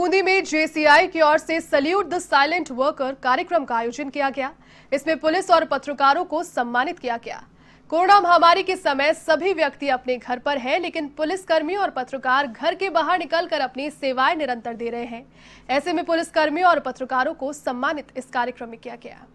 बूंदी में जेसीआई की ओर से सल्यूट द साइलेंट वर्कर कार्यक्रम का आयोजन किया गया इसमें पुलिस और पत्रकारों को सम्मानित किया गया कोरोना महामारी के समय सभी व्यक्ति अपने घर पर हैं लेकिन पुलिसकर्मी और पत्रकार घर के बाहर निकलकर अपनी सेवाएं निरंतर दे रहे हैं ऐसे में पुलिसकर्मी और पत्रकारों को सम्मानित इस कार्यक्रम में किया गया